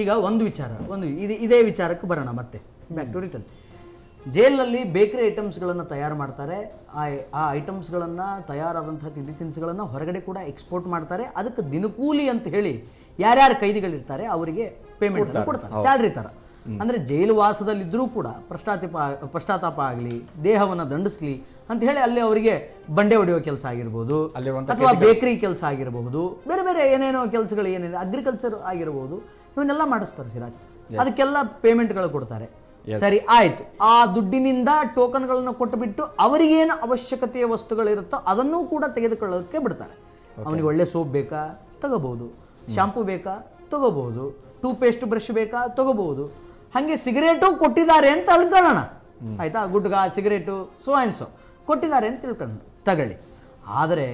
ಈಗ ಒಂದು ವಿಚಾರ ಒಂದು ಇದು ಇದೇ ವಿಚಾರಕ್ಕೆ ಬರೋಣ ಮತ್ತೆ ಬ್ಯಾಕ್ ಟು ರಿಟರ್ನ್ ಜೈಲಲ್ಲಿ ಬೇಕರಿ ಐಟಮ್ಸ್ಗಳನ್ನು ತಯಾರು ಮಾಡ್ತಾರೆ ಆ ಆ ಐಟಮ್ಸ್ಗಳನ್ನು ತಯಾರಾದಂಥ ತಿಂಡಿ ತಿನಿಸುಗಳನ್ನು ಹೊರಗಡೆ ಕೂಡ ಎಕ್ಸ್ಪೋರ್ಟ್ ಮಾಡ್ತಾರೆ ಅದಕ್ಕೆ ದಿನಕೂಲಿ ಅಂತ ಹೇಳಿ ಯಾರ್ಯಾರು ಕೈದಿಗಳಿರ್ತಾರೆ ಅವರಿಗೆ ಪೇಮೆಂಟ್ ಕೊಡ್ತಾರೆ ಸ್ಯಾಲ್ರಿ ಥರ ಅಂದರೆ ವಾಸದಲ್ಲಿದ್ರೂ ಕೂಡ ಪ್ರಶ್ನಾತಿಪ ಪಶ್ಚಾತ್ತಾಪ ಆಗಲಿ ದೇಹವನ್ನು ದಂಡಿಸ್ಲಿ ಅಂತ ಹೇಳಿ ಅಲ್ಲಿ ಅವರಿಗೆ ಬಂಡೆ ಹೊಡೆಯುವ ಕೆಲಸ ಆಗಿರ್ಬೋದು ಅಥವಾ ಬೇಕರಿ ಕೆಲಸ ಆಗಿರಬಹುದು ಬೇರೆ ಬೇರೆ ಏನೇನೋ ಕೆಲಸಗಳು ಏನೇನು ಅಗ್ರಿಕಲ್ಚರ್ ಆಗಿರಬಹುದು ಇವನ್ನೆಲ್ಲ ಮಾಡಿಸ್ತಾರೆ ಸಿರಾಜ್ ಅದಕ್ಕೆಲ್ಲ ಪೇಮೆಂಟ್ಗಳು ಕೊಡ್ತಾರೆ ಸರಿ ಆಯ್ತು ಆ ದುಡ್ಡಿನಿಂದ ಟೋಕನ್ಗಳನ್ನು ಕೊಟ್ಟು ಬಿಟ್ಟು ಅವರಿಗೇನು ಅವಶ್ಯಕತೆಯ ವಸ್ತುಗಳಿರುತ್ತೋ ಅದನ್ನೂ ಕೂಡ ತೆಗೆದುಕೊಳ್ಳೋದಕ್ಕೆ ಬಿಡ್ತಾರೆ ಅವನಿಗೆ ಒಳ್ಳೆ ಸೋಪ್ ಬೇಕಾ ತಗೋಬಹುದು ಶಾಂಪೂ ಬೇಕಾ ತಗೋಬಹುದು ಟೂ ಪೇಸ್ಟ್ ಬ್ರಷ್ ಬೇಕಾ ತಗೋಬಹುದು ಹಾಗೆ ಸಿಗರೇಟು ಕೊಟ್ಟಿದ್ದಾರೆ ಅಂತ ಅನ್ಕೊಳ್ಳೋಣ ಆಯ್ತಾ ಗುಡ್ಗ ಸಿಗರೇಟು ಸೋ ಆ್ಯಂಡ್ ಸೊ ಕೊಟ್ಟಿದ್ದಾರೆ ಅಂತ ತಿಳ್ಕೊಂಡು ತಗೊಳ್ಳಿ ಆದರೆ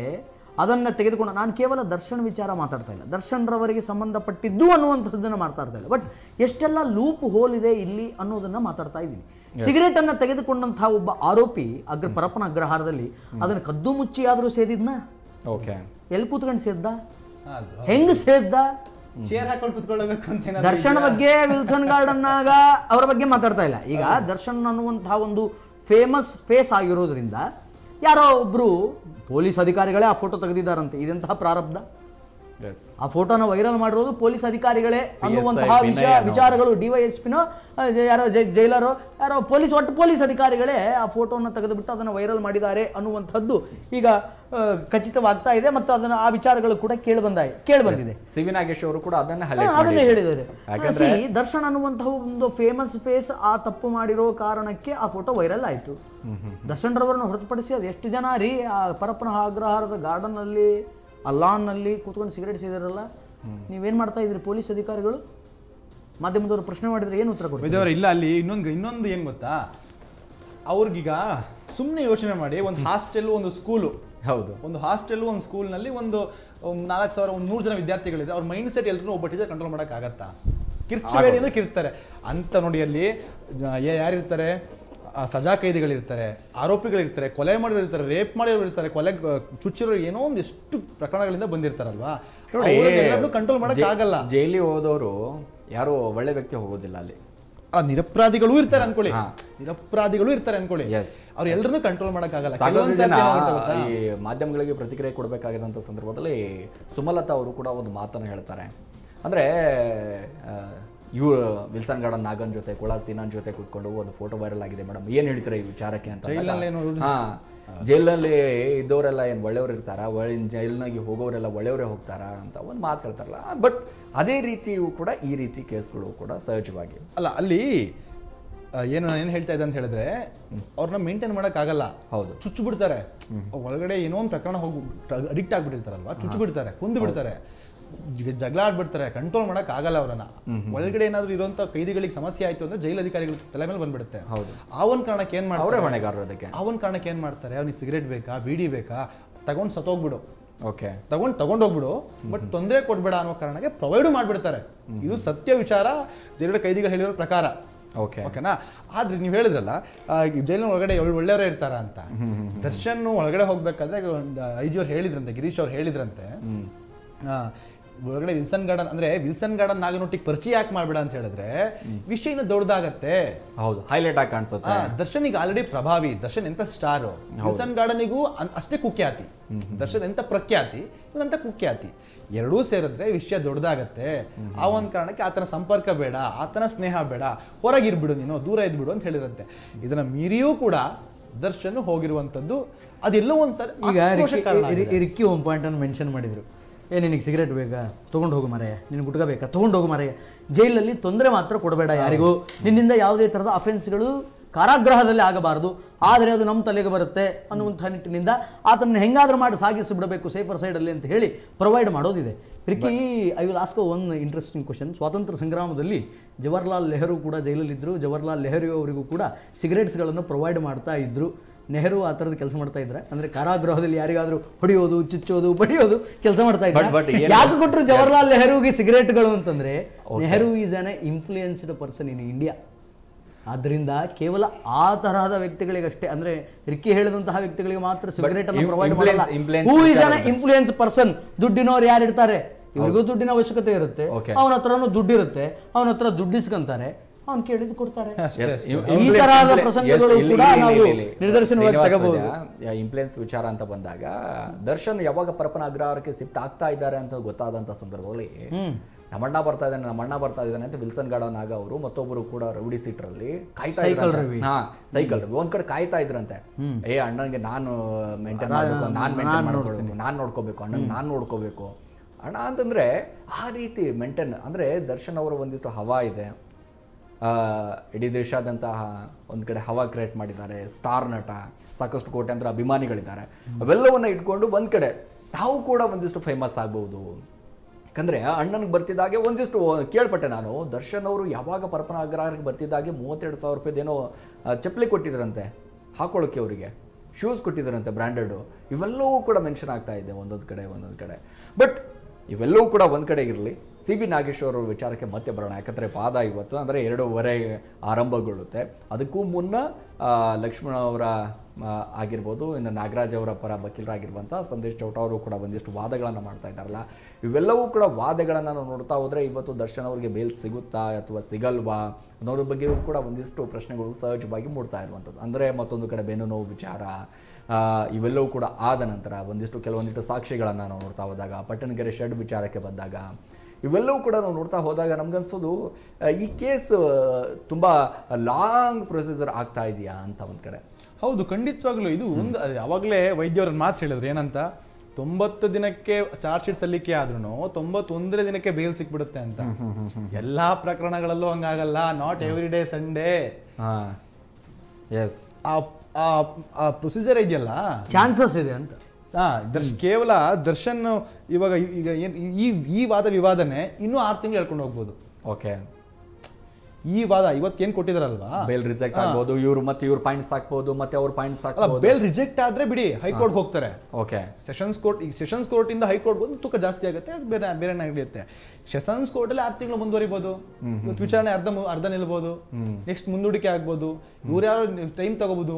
ಅದನ್ನು ತೆಗೆದುಕೊಂಡು ನಾನು ಕೇವಲ ದರ್ಶನ್ ವಿಚಾರ ಮಾತಾಡ್ತಾ ಇಲ್ಲ ದರ್ಶನ್ರವರಿಗೆ ಸಂಬಂಧಪಟ್ಟಿದ್ದು ಅನ್ನುವಂಥದ್ದನ್ನು ಮಾತಾಡ್ತಾ ಇಲ್ಲ ಬಟ್ ಎಷ್ಟೆಲ್ಲ ಲೂಪ್ ಹೋಲ್ ಇದೆ ಇಲ್ಲಿ ಅನ್ನೋದನ್ನು ಮಾತಾಡ್ತಾ ಇದ್ದೀನಿ ಸಿಗರೇಟನ್ನು ತೆಗೆದುಕೊಂಡಂತಹ ಒಬ್ಬ ಆರೋಪಿ ಅಗ್ರ ಪರಪ್ಪನ ಅಗ್ರಹಾರದಲ್ಲಿ ಅದನ್ನು ಕದ್ದು ಮುಚ್ಚಿ ಆದರೂ ಸೇದಿದ್ನ ಓಕೆ ಎಲ್ಲಿ ಕೂತ್ಕೊಂಡು ಸೇದ್ದ ಹೆಂಗ್ ಸೇದ್ದ ದರ್ಶನ್ ಬಗ್ಗೆ ವಿಲ್ಸನ್ ಗಾರ್ಡನ್ನಾಗ ಅವರ ಬಗ್ಗೆ ಮಾತಾಡ್ತಾ ಇಲ್ಲ ಈಗ ದರ್ಶನ್ ಅನ್ನುವಂತಹ ಒಂದು ಫೇಮಸ್ ಫೇಸ್ ಆಗಿರೋದ್ರಿಂದ ಯಾರೋ ಒಬ್ಬರು ಪೊಲೀಸ್ ಅಧಿಕಾರಿಗಳೇ ಆ ಫೋಟೋ ತೆಗೆದಿದ್ದಾರಂತೆ ಇದೆಂತಹ ಪ್ರಾರಬ್ಧ ಆ ಫೋಟೋನ ವೈರಲ್ ಮಾಡಿರೋದು ಪೊಲೀಸ್ ಅಧಿಕಾರಿಗಳೇ ಅನ್ನುವಂತಹ ವಿಚಾರಗಳು ಡಿವೈಎಸ್ಪಿನ ಯಾರೋ ಜೈಲರ್ ಯಾರೋ ಪೊಲೀಸ್ ಒಟ್ಟು ಪೊಲೀಸ್ ಅಧಿಕಾರಿಗಳೇ ಆ ಫೋಟೋನ ತೆಗೆದುಬಿಟ್ಟು ಅದನ್ನು ವೈರಲ್ ಮಾಡಿದ್ದಾರೆ ಅನ್ನುವಂಥದ್ದು ಈಗ ಖಚಿತವಾಗ್ತಾ ಇದೆ ಮತ್ತು ಅದನ್ನ ಆ ವಿಚಾರಗಳು ಕೂಡ ಕೇಳಿ ಬಂದ ಕೇಳಿ ಬಂದಿದೆ ಸಿ ನಾಗೇಶ್ ಅವರು ಕೂಡ ಅದನ್ನ ಅದನ್ನೇ ಹೇಳಿದ್ದಾರೆ ದರ್ಶನ್ ಅನ್ನುವಂತಹ ಒಂದು ಫೇಮಸ್ ಫೇಸ್ ಆ ತಪ್ಪು ಮಾಡಿರೋ ಕಾರಣಕ್ಕೆ ಆ ಫೋಟೋ ವೈರಲ್ ಆಯ್ತು ದರ್ಶನ್ ರವರನ್ನು ಹೊರತುಪಡಿಸಿ ಅದು ಎಷ್ಟು ಜನ ರೀ ಆ ಪರಪ್ಪನ ಅಗ್ರಹಾರದ ಗಾರ್ಡನ್ ಅಲ್ಲಿ ಆ ಲಾನ್ನಲ್ಲಿ ಕೂತ್ಕೊಂಡು ಸಿಗರೇಟ್ ಸೇದಾರಲ್ಲ ನೀವೇನು ಮಾಡ್ತಾ ಇದ್ರಿ ಪೊಲೀಸ್ ಅಧಿಕಾರಿಗಳು ಮಾಧ್ಯಮದವರು ಪ್ರಶ್ನೆ ಮಾಡಿದ್ರೆ ಏನು ಉತ್ತರ ಕೊಡ್ತಾರೆ ಇಲ್ಲ ಅಲ್ಲಿ ಇನ್ನೊಂದು ಇನ್ನೊಂದು ಏನು ಗೊತ್ತಾ ಅವ್ರಿಗೀಗ ಸುಮ್ಮನೆ ಯೋಚನೆ ಮಾಡಿ ಒಂದು ಹಾಸ್ಟೆಲ್ ಒಂದು ಸ್ಕೂಲು ಹೌದು ಒಂದು ಹಾಸ್ಟೆಲ್ ಒಂದು ಸ್ಕೂಲ್ನಲ್ಲಿ ಒಂದು ನಾಲ್ಕು ಸಾವಿರ ಒಂದು ನೂರು ಜನ ವಿದ್ಯಾರ್ಥಿಗಳಿದೆ ಅವ್ರ ಮೈಂಡ್ ಸೆಟ್ ಎಲ್ಲರೂ ಒಬ್ಬ ಟೀಚರ್ ಕಂಟ್ರೋಲ್ ಮಾಡೋಕ್ಕಾಗತ್ತಾ ಕಿರ್ಚಬೇಡಿ ಅಂದರೆ ಕಿರ್ತಾರೆ ಅಂತ ನೋಡಿ ಅಲ್ಲಿ ಯಾರಿರ್ತಾರೆ ಸಜಾ ಕೈದಿಗಳಿರ್ತಾರೆ ಆರೋಪಿಗಳಿರ್ತಾರೆ ಕೊಲೆ ಮಾಡಿರೋ ಇರ್ತಾರೆ ರೇಪ್ ಮಾಡಿರೋರು ಇರ್ತಾರೆ ಕೊಲೆ ಚುಚ್ಚಿರೋ ಏನೋ ಒಂದು ಎಷ್ಟು ಪ್ರಕರಣಗಳಿಂದ ಬಂದಿರ್ತಾರಲ್ವಾ ಎಲ್ಲರನ್ನೂ ಕಂಟ್ರೋಲ್ ಮಾಡೋಕ್ಕಾಗಲ್ಲ ಜೈಲಿ ಹೋದವರು ಯಾರು ಒಳ್ಳೆ ವ್ಯಕ್ತಿ ಹೋಗೋದಿಲ್ಲ ಅಲ್ಲಿ ಆ ನಿರಪರಾಧಿಗಳು ಇರ್ತಾರೆ ಅನ್ಕೊಳ್ಳಿ ನಿರಪರಾಧಿಗಳು ಇರ್ತಾರೆ ಅನ್ಕೊಳ್ಳಿ ಅವ್ರು ಕಂಟ್ರೋಲ್ ಮಾಡೋಕ್ಕಾಗಲ್ಲ ಈ ಮಾಧ್ಯಮಗಳಿಗೆ ಪ್ರತಿಕ್ರಿಯೆ ಕೊಡಬೇಕಾಗಿದ್ದಂಥ ಸಂದರ್ಭದಲ್ಲಿ ಸುಮಲತಾ ಅವರು ಕೂಡ ಒಂದು ಮಾತನ್ನು ಹೇಳ್ತಾರೆ ಅಂದರೆ ಇವರು ವಿಲ್ಸನ್ ಗಾರ್ಡನ್ ನಾಗನ್ ಜೊತೆ ಕೊಳಾ ಸೀನಾನ್ ಜೊತೆ ಕುತ್ಕೊಂಡು ಒಂದು ಫೋಟೋ ವೈರಲ್ ಆಗಿದೆ ಮೇಡಮ್ ಏನ್ ಹೇಳ್ತಾರೆ ಈ ವಿಚಾರಕ್ಕೆ ಅಂತ ಜೈಲಲ್ಲಿ ಇದ್ದವರೆಲ್ಲ ಏನು ಒಳ್ಳೆಯವ್ರು ಇರ್ತಾರ ಜೈಲ್ನಾಗಿ ಹೋಗೋರೆಲ್ಲ ಒಳ್ಳೆಯವರೇ ಹೋಗ್ತಾರ ಅಂತ ಒಂದು ಮಾತು ಹೇಳ್ತಾರಲ್ಲ ಬಟ್ ಅದೇ ರೀತಿಯೂ ಕೂಡ ಈ ರೀತಿ ಕೇಸ್ಗಳು ಕೂಡ ಸಹಜವಾಗಿ ಅಲ್ಲ ಅಲ್ಲಿ ಏನು ಏನು ಹೇಳ್ತಾ ಇದ್ದೆ ಅಂತ ಹೇಳಿದ್ರೆ ಅವ್ರನ್ನ ಮೇಂಟೈನ್ ಮಾಡೋಕ್ಕಾಗಲ್ಲ ಹೌದು ಚುಚ್ಚು ಬಿಡ್ತಾರೆ ಒಳಗಡೆ ಏನೋ ಒಂದು ಪ್ರಕರಣ ಹೋಗಿ ಅಡಿಕ್ಟ್ ಆಗಿಬಿಟ್ಟಿರ್ತಾರಲ್ವ ಚುಚ್ಚು ಬಿಡ್ತಾರೆ ಕುಂದು ಬಿಡ್ತಾರೆ ಜಗಳ ಆಡ್ಬಿಡ್ತಾರೆ ಕಂಟ್ರೋಲ್ ಮಾಡಕ್ ಆಗಲ್ಲ ಅವರನ್ನ ಒಳಗಡೆ ಏನಾದ್ರು ಇರುವಂತ ಕೈದಿಗಳಿಗೆ ಸಮಸ್ಯೆ ಆಯ್ತು ಅಂದ್ರೆ ಜೈಲು ಅಧಿಕಾರಿಗಳ ತಲೆ ಮೇಲೆ ಬಂದ್ಬಿಡುತ್ತೆ ಅವನ್ ಕಾರಣಕ್ಕೆ ಏನ್ ಮಾಡ್ತಾರೆ ಹೊಣೆಗಾರರು ಅದಕ್ಕೆ ಅವನ್ ಕಾರಣಕ್ಕೆ ಏನ್ ಮಾಡ್ತಾರೆ ಅವ್ನಿಗೆ ಸಿಗರೇಟ್ ಬೇಕಾ ಬೀಡಿ ಬೇಕಾ ತಗೊಂಡ್ ಸತ್ತೋಗ್ಬಿಡು ಓಕೆ ತಗೊಂಡ್ ತಗೊಂಡೋಗ್ಬಿಡು ಬಟ್ ತೊಂದರೆ ಕೊಡ್ಬೇಡ ಅನ್ನೋ ಕಾರಣಕ್ಕೆ ಪ್ರೊವೈಡ್ ಮಾಡ್ಬಿಡ್ತಾರೆ ಇದು ಸತ್ಯ ವಿಚಾರ ಜೈಲ ಕೈದಿಗಳು ಹೇಳಿರೋ ಪ್ರಕಾರ ಓಕೆ ಓಕೆನಾ ಆದ್ರೆ ನೀವು ಹೇಳಿದ್ರಲ್ಲ ಜೈಲಿನ ಒಳಗಡೆ ಒಳ್ಳೆಯವರೇ ಇರ್ತಾರ ಅಂತ ದರ್ಶನ್ ಒಳಗಡೆ ಹೋಗ್ಬೇಕಾದ್ರೆ ಐ ಜಿ ಅವ್ರು ಹೇಳಿದ್ರಂತೆ ಗಿರೀಶ್ ಅವ್ರು ಹೇಳಿದ್ರಂತೆ ಒಳಗಡೆ ವಿಲ್ಸನ್ ಗಾರ್ಡನ್ ಅಂದ್ರೆ ವಿಲ್ಸನ್ ಗಾರ್ಡನ್ ನಾಗನೊಟ್ಟಿಗೆ ಪರಿಚಯ ಯಾಕೆ ಮಾಡ್ಬೇಡ ಅಂತ ಹೇಳಿದ್ರೆ ವಿಷಯ ಇನ್ನು ದೊಡ್ಡದಾಗತ್ತೆ ಹೌದು ಹೈಲೈಟ್ ಆಗಿ ಕಾಣಿಸುತ್ತೆ ದರ್ಶನ್ ಈಗ ಆಲ್ರೆಡಿ ಪ್ರಭಾವಿ ದರ್ಶನ್ ಎಂತ ಸ್ಟಾರ್ ವಿಲ್ಸನ್ ಗಾರ್ಡನಿಗೂ ಅಷ್ಟೇ ಕುಖ್ಯಾತಿ ದರ್ಶನ್ ಎಂತ ಪ್ರಖ್ಯಾತಿ ಇವನಂತ ಕುಖ್ಯಾತಿ ಎರಡೂ ಸೇರಿದ್ರೆ ವಿಷಯ ದೊಡ್ಡದಾಗತ್ತೆ ಆ ಒಂದ್ ಕಾರಣಕ್ಕೆ ಆತನ ಸಂಪರ್ಕ ಬೇಡ ಆತನ ಸ್ನೇಹ ಬೇಡ ಹೊರಗಿರ್ಬಿಡು ನೀನು ದೂರ ಇದ್ಬಿಡು ಅಂತ ಹೇಳಿರಂತೆ ಇದನ್ನ ಮೀರಿಯೂ ಕೂಡ ದರ್ಶನ್ ಹೋಗಿರುವಂತದ್ದು ಅದೆಲ್ಲೋ ಒಂದ್ಸಲ ಈಗ ಇರಿಕ್ಕಿ ಒಂದು ಪಾಯಿಂಟ್ ಅನ್ನು ಮೆನ್ಷನ್ ಮಾಡಿದ್ರು ಏ ನಿನಗೆ ಸಿಗರೇಟ್ ಬೇಕಾ ತೊಗೊಂಡು ಹೋಗು ಮರೆಯ ನಿನಗೆ ಗುಟ್ಕ ಬೇಕಾ ತೊಗೊಂಡು ಹೋಗು ಮರೆಯ ಜೈಲಲ್ಲಿ ತೊಂದರೆ ಮಾತ್ರ ಕೊಡಬೇಡ ಯಾರಿಗೂ ನಿನ್ನಿಂದ ಯಾವುದೇ ಥರದ ಅಫೆನ್ಸ್ಗಳು ಕಾರಾಗ್ರಹದಲ್ಲಿ ಆಗಬಾರದು ಆದರೆ ಅದು ನಮ್ಮ ತಲೆಗೆ ಬರುತ್ತೆ ಅನ್ನುವಂಥ ನಿಟ್ಟಿನಿಂದ ಆತನ ಹೆಂಗಾದರೂ ಮಾಡಿ ಸಾಗಿಸಿ ಬಿಡಬೇಕು ಸೇಫರ್ ಸೈಡಲ್ಲಿ ಅಂತ ಹೇಳಿ ಪ್ರೊವೈಡ್ ಮಾಡೋದಿದೆ Ricky I will ask one interesting question ಸ್ವಾತಂತ್ರ್ಯ ಸಂಗ್ರಾಮದಲ್ಲಿ ಜವಹರ್ಲಾಲ್ ನೆಹರು ಕೂಡ ಜೈಲಲ್ಲಿದ್ದರು ಜವಹರ್ಲಾಲ್ ನೆಹರು ಅವರಿಗೂ ಕೂಡ ಸಿಗರೇಟ್ಸ್ಗಳನ್ನು ಪ್ರೊವೈಡ್ ಮಾಡ್ತಾ ಇದ್ದರು ನೆಹರು ಆ ಥರದ ಕೆಲಸ ಮಾಡ್ತಾ ಇದ್ರೆ ಅಂದ್ರೆ ಕಾರಾಗೃಹದಲ್ಲಿ ಯಾರಿಗಾದ್ರೂ ಹೊಡಿಯೋದು ಚುಚ್ಚೋದು ಬಡಿಯೋದು ಕೆಲಸ ಮಾಡ್ತಾ ಇದ್ದಾರೆ ಯಾಕೆ ಕೊಟ್ಟರು ಜವಹರ್ಲಾಲ್ ನೆಹರುಗೆ ಸಿಗರೇಟ್ಗಳು ಅಂತಂದ್ರೆ Nehru is an influenced person in India ಆದ್ರಿಂದ ಕೇವಲ ಆ ತರಹದ ವ್ಯಕ್ತಿಗಳಿಗಷ್ಟೇ ಅಂದ್ರೆ ರಿಕ್ಕಿ ಹೇಳಿದಂತಹ ವ್ಯಕ್ತಿಗಳಿಗೆ ಮಾತ್ರ ಸಿಗರೇಟ್ ಅನ್ನು ಪ್ರೊವೈಡ್ ಮಾಡಲ್ಲ who is an influence person ದುಡ್ಡಿನವ್ರು ಯಾರು ಇರ್ತಾರೆ ಇವರಿಗೂ ದುಡ್ಡಿನ ಅವಶ್ಯಕತೆ ಇರುತ್ತೆ ಅವನ ಹತ್ರನೂ ದುಡ್ಡಿರುತ್ತೆ ಅವನ ಹತ್ರ ದುಡ್ಡಿಸ್ಕೊಂತಾರೆ ಅವ್ನು ಕೇಳಿದ್ದು ಕೊಡ್ತಾರೆ ಈ ತರಹದ ಪ್ರಸಂಗಗಳು ಕೂಡ ನಾವು ತಗಬಹುದು ಇಂಪ್ಲೆನ್ಸ್ ವಿಚಾರ ಅಂತ ಬಂದಾಗ ದರ್ಶನ್ ಯಾವಾಗ ಪರಪನ ಅಗ್ರಹಾರಕ್ಕೆ ಶಿಫ್ಟ್ ಆಗ್ತಾ ಇದ್ದಾರೆ ಅಂತ ಗೊತ್ತಾದಂತ ಸಂದರ್ಭದಲ್ಲಿ ನಮ್ಮಣ್ಣ ಬರ್ತಾ ಇದ್ದಾನೆ ನಮ್ಮಣ್ಣ ಬರ್ತಾ ಇದ್ದಾನೆ ಅಂತ ವಿಲ್ಸನ್ ಗಾರ್ಡನ್ ನಾಗ ಅವರು ಮತ್ತೊಬ್ಬರು ಕೂಡ ರೌಡಿ ಸೀಟ್ರಲ್ಲಿ ಕಾಯ್ತಾ ಹಾ ಸೈಕಲ್ ರವಿ ಒಂದ್ ಕಡೆ ಕಾಯ್ತಾ ಇದ್ರಂತೆ ಏ ಅಣ್ಣನ್ಗೆ ನಾನು ಮೇಂಟೈನ್ ಮಾಡಬೇಕು ನಾನು ಮೇಂಟೈನ್ ಮಾಡ್ಕೊಳ್ತೀನಿ ನಾನು ನೋಡ್ಕೋಬೇಕು ಅಣ್ಣನ್ ನಾನು ನೋಡ್ಕೋಬೇಕು ಅಣ್ಣ ಅಂತಂದ್ರೆ ಆ ರೀತಿ ಮೇಂಟೈನ್ ಅಂದ್ರೆ ದರ್ಶನ್ ಅವರ ಒಂದಿಷ್ಟು ಹವಾ ಇದೆ ಇಡೀ ದೇಶಾದ್ಯಂತಹ ಒಂದು ಕಡೆ ಹವಾ ಕ್ರಿಯೇಟ್ ಮಾಡಿದ್ದಾರೆ ಸ್ಟಾರ್ ನಟ ಸಾಕಷ್ಟು ಕೋಟ್ಯಾಂತರ ಅಭಿಮಾನಿಗಳಿದ್ದಾರೆ ಅವೆಲ್ಲವನ್ನು ಇಟ್ಕೊಂಡು ಒಂದು ಕಡೆ ನಾವು ಕೂಡ ಒಂದಿಷ್ಟು ಫೇಮಸ್ ಆಗ್ಬೋದು ಯಾಕಂದರೆ ಅಣ್ಣನಿಗೆ ಬರ್ತಿದ್ದಾಗೆ ಒಂದಿಷ್ಟು ಕೇಳ್ಪಟ್ಟೆ ನಾನು ದರ್ಶನ್ ಅವರು ಯಾವಾಗ ಪರಪನ ಅಗ್ರಹಾರಕ್ಕೆ ಬರ್ತಿದ್ದಾಗೆ ಮೂವತ್ತೆರಡು ಸಾವಿರ ರೂಪಾಯಿದೇನೋ ಚಪ್ಪಲಿ ಕೊಟ್ಟಿದ್ರಂತೆ ಹಾಕೊಳ್ಳೋಕ್ಕೆ ಅವರಿಗೆ ಶೂಸ್ ಕೊಟ್ಟಿದ್ರಂತೆ ಬ್ರ್ಯಾಂಡೆಡು ಇವೆಲ್ಲವೂ ಕೂಡ ಮೆನ್ಷನ್ ಆಗ್ತಾ ಇದೆ ಒಂದೊಂದು ಕಡೆ ಒಂದೊಂದು ಕಡೆ ಬಟ್ ಇವೆಲ್ಲವೂ ಕೂಡ ಒಂದು ಕಡೆ ಇರಲಿ ಸಿ ವಿ ನಾಗೇಶ್ವರ ವಿಚಾರಕ್ಕೆ ಮತ್ತೆ ಬರೋಣ ಯಾಕಂದರೆ ಪಾದ ಇವತ್ತು ಅಂದರೆ ಎರಡೂವರೆ ಆರಂಭಗೊಳ್ಳುತ್ತೆ ಅದಕ್ಕೂ ಮುನ್ನ ಲಕ್ಷ್ಮಣ ಅವರ ಆಗಿರ್ಬೋದು ಇನ್ನು ನಾಗರಾಜ್ ಅವರ ಪರ ವಕೀಲರಾಗಿರುವಂಥ ಸಂದೇಶ್ ಚೌಟ ಅವರು ಕೂಡ ಒಂದಿಷ್ಟು ವಾದಗಳನ್ನು ಮಾಡ್ತಾ ಇದ್ದಾರಲ್ಲ ಇವೆಲ್ಲವೂ ಕೂಡ ವಾದಗಳನ್ನು ನಾವು ನೋಡ್ತಾ ಹೋದರೆ ಇವತ್ತು ದರ್ಶನ್ ಅವರಿಗೆ ಬೇಲ್ ಸಿಗುತ್ತಾ ಅಥವಾ ಸಿಗಲ್ವಾ ಅನ್ನೋದ್ರ ಬಗ್ಗೆಯೂ ಕೂಡ ಒಂದಿಷ್ಟು ಪ್ರಶ್ನೆಗಳು ಸಹಜವಾಗಿ ಮೂಡ್ತಾ ಇರುವಂಥದ್ದು ಅಂದರೆ ಮತ್ತೊಂದು ಕಡೆ ಬೆನ್ನು ನೋವು ವಿಚಾರ ಇವೆಲ್ಲವೂ ಕೂಡ ಆದ ನಂತರ ಒಂದಿಷ್ಟು ಕೆಲವೊಂದಿಷ್ಟು ಸಾಕ್ಷಿಗಳನ್ನು ನಾವು ನೋಡ್ತಾ ಹೋದಾಗ ಪಟ್ಟಣಗೆರೆ ಶೆಡ್ ವಿಚಾರಕ್ಕೆ ಬಂದಾಗ ಇವೆಲ್ಲವೂ ಕೂಡ ನಾವು ನೋಡ್ತಾ ಹೋದಾಗ ನಮಗನ್ಸೋದು ಈ ಕೇಸ್ ತುಂಬ ಲಾಂಗ್ ಪ್ರೊಸೀಜರ್ ಆಗ್ತಾ ಇದೆಯಾ ಅಂತ ಒಂದು ಕಡೆ ಹೌದು ಖಂಡಿತವಾಗ್ಲೂ ಇದು ಒಂದು ಅವಾಗಲೇ ವೈದ್ಯವ್ರನ್ನ ಮಾತು ಹೇಳಿದ್ರು ಏನಂತ ತೊಂಬತ್ತು ದಿನಕ್ಕೆ ಚಾರ್ಜ್ ಶೀಟ್ ಸಲ್ಲಿಕೆ ಆದ್ರೂ ತೊಂಬತ್ತೊಂದನೇ ದಿನಕ್ಕೆ ಬೇಲ್ ಸಿಕ್ಬಿಡುತ್ತೆ ಅಂತ ಎಲ್ಲಾ ಪ್ರಕರಣಗಳಲ್ಲೂ ಹಂಗಾಗಲ್ಲ ನಾಟ್ ಎವ್ರಿ ಡೇ ಸಂಡೇ ಎಸ್ ಆ ಪ್ರೊಸೀಜರ್ ಇದೆಯಲ್ಲ ಚಾನ್ಸಸ್ ಇದೆ ಅಂತ ಕೇವಲ ದರ್ಶನ್ ಇವಾಗ ಈಗ ಈ ವಾದ ವಿವಾದನೆ ಇನ್ನೂ ಆರು ತಿಂಗಳು ಹೇಳ್ಕೊಂಡು ಹೋಗ್ಬೋದು ಓಕೆ ಈ ವಾದ ಇವತ್ತೇನ್ ಕೊಟ್ಟಿದ್ರಲ್ವಾ ಬೇಲ್ ರಿಜೆಕ್ಟ್ ಆಗ್ಬೋದು ಇವ್ರು ಮತ್ತೆ ಇವ್ರ ಪಾಯಿಂಟ್ಸ್ ಹಾಕ್ಬೋದು ಮತ್ತೆ ಅವ್ರ ಪಾಯಿಂಟ್ಸ್ ಹಾಕ್ಬೋದು ಬೇಲ್ ರಿಜೆಕ್ಟ್ ಆದ್ರೆ ಬಿಡಿ ಹೈಕೋರ್ಟ್ ಹೋಗ್ತಾರೆ ಓಕೆ ಸೆಷನ್ಸ್ ಕೋರ್ಟ್ ಈಗ ಸೆಷನ್ಸ್ ಕೋರ್ಟ್ ಇಂದ ಹೈಕೋರ್ಟ್ ಬಂದು ತೂಕ ಜಾಸ್ತಿ ಆಗುತ್ತೆ ಅದು ಬೇರೆ ಬೇರೆ ನಡೆಯುತ್ತೆ ಸೆಷನ್ಸ್ ಕೋರ್ಟ್ ಅಲ್ಲಿ ಆರು ತಿಂಗಳು ಮುಂದುವರಿಬಹುದು ವಿಚಾರಣೆ ಅರ್ಧ ಅರ್ಧ ನಿಲ್ಬಹುದು ನೆಕ್ಸ್ಟ್ ಮುಂದೂಡಿಕೆ ಆಗ್ಬೋದು ಇವ್ರು ಯಾರು ಟೈಮ್ ತಗೋಬಹುದು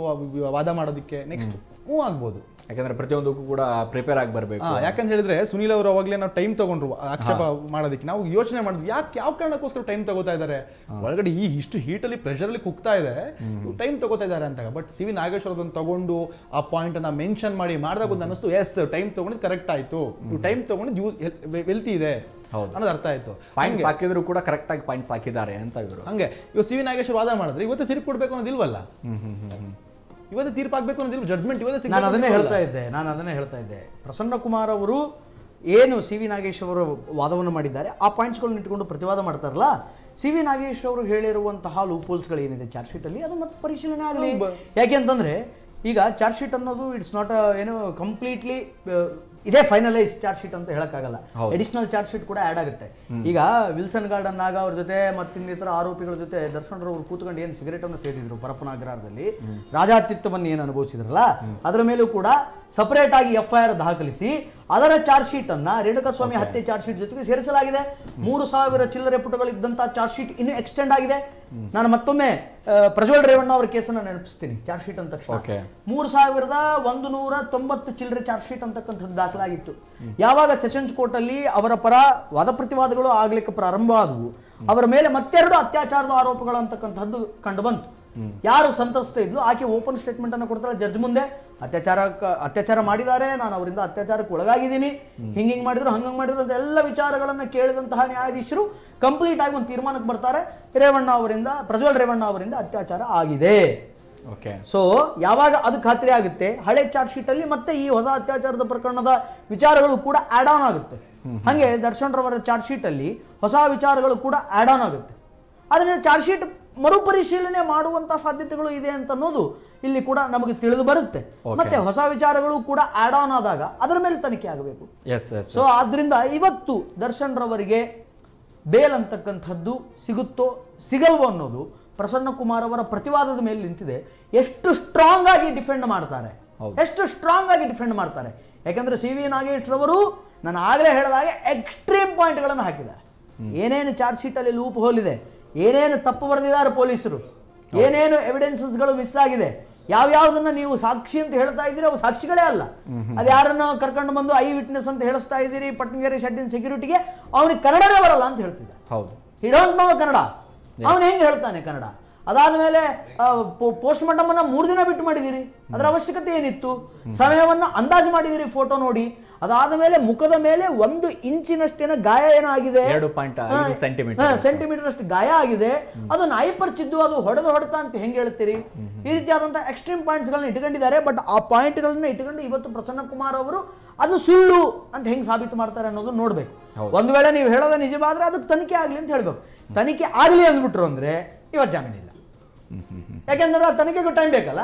ವಾದ ಮಾಡೋದಕ್ಕೆ ನೆಕ್ಸ್ಟ್ ಹ್ಞೂ ಆಗ್ಬೋದು ಯಾಕಂದ್ರೆ ಪ್ರತಿಯೊಂದಕ್ಕೂ ಕೂಡ ಪ್ರಿಪೇರ್ ಆಗಿ ಬರಬೇಕು ಯಾಕಂತ ಹೇಳಿದ್ರೆ ಸುನೀಲ್ ಅವರು ಅವಾಗಲೇ ನಾವು ಟೈಮ್ ತಗೊಂಡ್ರು ಆಕ್ಷೇಪ ಮಾಡೋದಕ್ಕೆ ನಾವು ಯೋಚನೆ ಮಾಡಿದ್ವಿ ಯಾಕೆ ಯಾವ ಕಾರಣಕ್ಕೋಸ್ಕರ ಟೈಮ್ ತಗೋತಾ ಇದ್ದಾರೆ ಒಳಗಡೆ ಈ ಇಷ್ಟು ಹೀಟಲ್ಲಿ ಪ್ರೆಷರಲ್ಲಿ ಕುಗ್ತಾ ಇದೆ ಟೈಮ್ ತಗೋತಾ ಇದ್ದಾರೆ ಅಂತ ಬಟ್ ಸಿ ವಿ ನಾಗೇಶ್ವರ ಅದನ್ನು ತಗೊಂಡು ಆ ಪಾಯಿಂಟನ್ನು ಮೆನ್ಷನ್ ಮಾಡಿ ಮಾಡಿದಾಗ ಒಂದು ಅನ್ನಿಸ್ತು ಎಸ್ ಟೈಮ್ ತಗೊಂಡು ಕರೆಕ್ಟ್ ಆಯಿತು ಟೈಮ್ ತಗೊಂಡು ಯೂ ವೆಲ್ತಿ ಇದೆ ಹೌದು ಅನ್ನೋದು ಅರ್ಥ ಆಯಿತು ಪಾಯಿಂಟ್ ಹಾಕಿದ್ರು ಕೂಡ ಆಗಿ ಪಾಯಿಂಟ್ಸ್ ಹಾಕಿದ್ದಾರೆ ಅಂತ ಇವರು ಹಂಗೆ ಇವಾಗ ಸಿ ವಿ ನಾಗೇಶ್ವರ ವಾದ ಮಾಡಿದ್ರೆ ಇವತ್ತು ತಿರುಗಿ ಅನ್ನೋದಿಲ್ವಲ್ಲ ಇವತ್ತು ತೀರ್ಪಾಗಬೇಕು ಅನ್ನೋದಿಲ್ಲ ಜಡ್ಜ್ಮೆಂಟ್ ಇವತ್ತು ನಾನು ಅದನ್ನೇ ಹೇಳ್ತಾ ಇದ್ದೆ ನಾನು ಅದನ್ನೇ ಹೇಳ್ತಾ ಇದ್ದೆ ಪ್ರಸನ್ನ ಕುಮಾರ್ ಅವರು ಏನು ಸಿ ವಿ ನಾಗೇಶ್ ಅವರು ವಾದವನ್ನು ಮಾಡಿದ್ದಾರೆ ಆ ಪಾಯಿಂಟ್ಸ್ಗಳನ್ನ ಇಟ್ಕೊಂಡು ಪ್ರತಿವಾದ ಮಾಡ್ತಾರಲ್ಲ ಸಿ ವಿ ನಾಗೇಶ್ ಅವರು ಹೇಳಿರುವಂತಹ ಲೂಪೋಲ್ಸ್ಗಳು ಏನಿದೆ ಚಾರ್ಜ್ ಅಲ್ಲಿ ಅದು ಮತ್ತೆ ಪರಿಶೀಲನೆ ಆಗಲಿ ಯಾಕೆ ಅಂತಂದ್ರೆ ಈಗ ಚಾರ್ಜ್ ಶೀಟ್ ಅನ್ನೋದು ಇಟ್ಸ್ ನಾಟ್ ಏನು ಕಂಪ್ಲೀಟ್ಲಿ ಇದೇ ಫೈನಲೈಸ್ ಚಾರ್ಜ್ ಶೀಟ್ ಅಂತ ಹೇಳಕ್ಕಾಗಲ್ಲ ಅಡಿಷನಲ್ ಚಾರ್ಜ್ ಶೀಟ್ ಕೂಡ ಆಡ್ ಆಗುತ್ತೆ ಈಗ ವಿಲ್ಸನ್ ಗಾರ್ಡನ್ ಆಗ ಅವ್ರ ಜೊತೆ ಮತ್ತಿನ್ನಿತರ ಆರೋಪಿಗಳ ಜೊತೆ ದರ್ಶನ್ ಅವರು ಕೂತ್ಕೊಂಡು ಏನು ಸಿಗರೇಟ್ ಅನ್ನು ಸೇರಿದ್ರು ಪರಪ್ಪನ ಅಗ್ರಹಾರದಲ್ಲಿ ರಾಜಾತಿತ್ವವನ್ನು ಏನು ಅನುಭವಿಸಿದ್ರಲ್ಲ ಅದರ ಮೇಲೂ ಕೂಡ ಸಪರೇಟ್ ಆಗಿ ಎಫ್ಐಆರ್ ದಾಖಲಿಸಿ ಅದರ ಚಾರ್ಜ್ ಶೀಟ್ ಅನ್ನ ರೇಣುಕಾಸ್ವಾಮಿ ಹತ್ಯೆ ಚಾರ್ಜ್ ಶೀಟ್ ಜೊತೆಗೆ ಸೇರಿಸಲಾಗಿದೆ ಮೂರು ಸಾವಿರ ಚಿಲ್ಲರೆ ಇದ್ದಂತಹ ಚಾರ್ಜ್ ಶೀಟ್ ಇನ್ನು ಎಕ್ಸ್ಟೆಂಡ್ ಆಗಿದೆ ನಾನು ಮತ್ತೊಮ್ಮೆ ಪ್ರಜ್ವಲ್ ರೇವಣ್ಣ ಅವರ ಕೇಸನ್ನು ನೆನಪಿಸ್ತೀನಿ ಚಾರ್ಜ್ ಶೀಟ್ ಅಂತ ಮೂರು ಸಾವಿರದ ಒಂದು ನೂರ ತೊಂಬತ್ತು ಚಿಲ್ಲರೆ ಚಾರ್ಜ್ ಶೀಟ್ ಅಂತಕ್ಕಂಥದ್ದು ದಾಖಲಾಗಿತ್ತು ಯಾವಾಗ ಸೆಷನ್ಸ್ ಕೋರ್ಟ್ ಅಲ್ಲಿ ಅವರ ಪರ ವಾದ ಪ್ರತಿವಾದಗಳು ಆಗ್ಲಿಕ್ಕೆ ಪ್ರಾರಂಭ ಆದವು ಅವರ ಮೇಲೆ ಮತ್ತೆರಡು ಅತ್ಯಾಚಾರದ ಆರೋಪಗಳು ಅಂತಕ್ಕಂಥದ್ದು ಕಂಡು ಬಂತು ಯಾರು ಸಂತಸ್ತ ಇದ್ಲು ಆಕೆ ಓಪನ್ ಸ್ಟೇಟ್ಮೆಂಟ್ ಅನ್ನು ಕೊಡ್ತಾರೆ ಜಡ್ಜ್ ಮುಂದೆ ಅತ್ಯಾಚಾರ ಅತ್ಯಾಚಾರ ಮಾಡಿದ್ದಾರೆ ನಾನು ಅವರಿಂದ ಅತ್ಯಾಚಾರಕ್ಕೆ ಒಳಗಾಗಿದ್ದೀನಿ ಹಿಂಗೆ ಹಿಂಗೆ ಮಾಡಿದ್ರು ಹಂಗಂಗೆ ಮಾಡಿದ್ರು ಅಂತ ಎಲ್ಲ ವಿಚಾರಗಳನ್ನು ಕೇಳಿದಂತಹ ನ್ಯಾಯಾಧೀಶರು ಕಂಪ್ಲೀಟ್ ಆಗಿ ಒಂದು ತೀರ್ಮಾನಕ್ಕೆ ಬರ್ತಾರೆ ರೇವಣ್ಣ ಅವರಿಂದ ಪ್ರಜ್ವಲ್ ರೇವಣ್ಣ ಅವರಿಂದ ಅತ್ಯಾಚಾರ ಆಗಿದೆ ಓಕೆ ಸೊ ಯಾವಾಗ ಅದು ಖಾತ್ರಿ ಆಗುತ್ತೆ ಹಳೆ ಚಾರ್ಜ್ ಶೀಟ್ ಅಲ್ಲಿ ಮತ್ತೆ ಈ ಹೊಸ ಅತ್ಯಾಚಾರದ ಪ್ರಕರಣದ ವಿಚಾರಗಳು ಕೂಡ ಆಡ್ ಆನ್ ಆಗುತ್ತೆ ಹಾಗೆ ದರ್ಶನ್ ರವರ ಚಾರ್ಜ್ ಶೀಟ್ ಅಲ್ಲಿ ಹೊಸ ವಿಚಾರಗಳು ಕೂಡ ಆಡ್ ಆನ್ ಆಗುತ್ತೆ ಅದರಿಂದ ಚಾರ್ಜ್ ಶೀಟ್ ಮರುಪರಿಶೀಲನೆ ಮಾಡುವಂತಹ ಸಾಧ್ಯತೆಗಳು ಇದೆ ಅಂತ ಅನ್ನೋದು ಇಲ್ಲಿ ಕೂಡ ನಮಗೆ ತಿಳಿದು ಬರುತ್ತೆ ಮತ್ತೆ ಹೊಸ ವಿಚಾರಗಳು ಕೂಡ ಆಡ್ ಆನ್ ಆದಾಗ ಅದರ ಮೇಲೆ ತನಿಖೆ ಆಗಬೇಕು ಸೊ ಆದ್ರಿಂದ ಇವತ್ತು ದರ್ಶನ್ ರವರಿಗೆ ಬೇಲ್ ಅಂತಕ್ಕಂಥದ್ದು ಸಿಗುತ್ತೋ ಸಿಗಲ್ವೋ ಅನ್ನೋದು ಪ್ರಸನ್ನ ಕುಮಾರ್ ಅವರ ಪ್ರತಿವಾದದ ಮೇಲೆ ನಿಂತಿದೆ ಎಷ್ಟು ಸ್ಟ್ರಾಂಗ್ ಆಗಿ ಡಿಫೆಂಡ್ ಮಾಡ್ತಾರೆ ಎಷ್ಟು ಸ್ಟ್ರಾಂಗ್ ಆಗಿ ಡಿಫೆಂಡ್ ಮಾಡ್ತಾರೆ ಯಾಕಂದ್ರೆ ಸಿ ವಿ ನಾಗೇಶ್ ರವರು ನಾನು ಆಗಲೇ ಹೇಳಿದಾಗ ಎಕ್ಸ್ಟ್ರೀಮ್ ಪಾಯಿಂಟ್ಗಳನ್ನು ಹಾಕಿದ್ದಾರೆ ಏನೇನು ಚಾರ್ಜ್ ಶೀಟ್ ಅಲ್ಲಿ ಲೂಪ್ ಹೋಲಿದೆ ಏನೇನು ತಪ್ಪು ಬರೆದಿದ್ದಾರೆ ಪೊಲೀಸರು ಏನೇನು ಎವಿಡೆನ್ಸಸ್ಗಳು ಮಿಸ್ ಆಗಿದೆ ಯಾವ್ಯಾವ್ದನ್ನ ನೀವು ಸಾಕ್ಷಿ ಅಂತ ಹೇಳ್ತಾ ಇದ್ದೀರಿ ಅವು ಸಾಕ್ಷಿಗಳೇ ಅಲ್ಲ ಅದು ಯಾರನ್ನು ಕರ್ಕೊಂಡು ಬಂದು ಐ ವಿಟ್ನೆಸ್ ಅಂತ ಹೇಳಿಸ್ತಾ ಇದ್ದೀರಿ ಪಟ್ಟಣಗೇರಿ ಶೆಟ್ಟಿನ ಸೆಕ್ಯೂರಿಟಿಗೆ ಅವನಿಗೆ ಕನ್ನಡನೇ ಬರಲ್ಲ ಅಂತ ಹೇಳ್ತಿದ್ದ ಹೌದು ಈ ಡೋಂಟ್ ನೋ ಕನ್ನಡ ಅವನು ಹೆಂಗೆ ಹೇಳ್ತಾನೆ ಕನ್ನಡ ಅದಾದ್ಮೇಲೆ ಪೋಸ್ಟ್ ಮಾರ್ಟಮ್ ಅನ್ನ ಮೂರು ದಿನ ಬಿಟ್ಟು ಮಾಡಿದಿರಿ ಅದರ ಅವಶ್ಯಕತೆ ಏನಿತ್ತು ಸಮಯವನ್ನ ಅಂದಾಜು ಮಾಡಿದಿರಿ ಫೋಟೋ ನೋಡಿ ಅದಾದ ಮೇಲೆ ಮುಖದ ಮೇಲೆ ಒಂದು ಇಂಚಿನಷ್ಟೇನ ಗಾಯ ಏನಾಗಿದೆ ಆಗಿದೆ ಸೆಂಟಿಮೀಟರ್ ಅಷ್ಟು ಗಾಯ ಆಗಿದೆ ಅದು ನಾಯಿ ಚಿದ್ದು ಅದು ಹೊಡೆದು ಹೊಡೆತ ಅಂತ ಹೆಂಗ್ ಹೇಳ್ತೀರಿ ಈ ರೀತಿಯಾದಂತಹ ಎಕ್ಸ್ಟ್ರೀಮ್ ಪಾಯಿಂಟ್ಸ್ ಗಳನ್ನ ಇಟ್ಕೊಂಡಿದ್ದಾರೆ ಬಟ್ ಆ ಪಾಯಿಂಟ್ ಗಳನ್ನ ಇಟ್ಕೊಂಡು ಇವತ್ತು ಪ್ರಸನ್ನ ಕುಮಾರ್ ಅವರು ಅದು ಸುಳ್ಳು ಅಂತ ಹೆಂಗ್ ಸಾಬೀತು ಮಾಡ್ತಾರೆ ಅನ್ನೋದು ನೋಡ್ಬೇಕು ಒಂದ್ ವೇಳೆ ನೀವು ಹೇಳೋದ ನಿಜವಾದ್ರೆ ಅದಕ್ಕೆ ತನಿಖೆ ಆಗ್ಲಿ ಅಂತ ಹೇಳ್ಬೇಕು ತನಿಖೆ ಆಗ್ಲಿ ಅಂದ್ಬಿಟ್ರು ಅಂದ್ರೆ ಇವತ್ತು ಜಾಮೀನು ಯಾಕೆಂದ್ರೆ ಆ ತನಿಖೆಗೂ ಟೈಮ್ ಬೇಕಲ್ಲ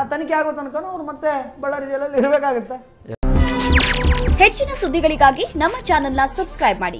ಆ ತನಿಖೆ ಆಗೋ ತನಕ ಅವ್ರು ಮತ್ತೆ ಬಳ್ಳಾರಿ ಜಿಲ್ಲೆಯಲ್ಲಿ ಇರಬೇಕಾಗುತ್ತೆ ಹೆಚ್ಚಿನ ಸುದ್ದಿಗಳಿಗಾಗಿ ನಮ್ಮ ಚಾನೆಲ್ನ ಸಬ್ಸ್ಕ್ರೈಬ್ ಮಾಡಿ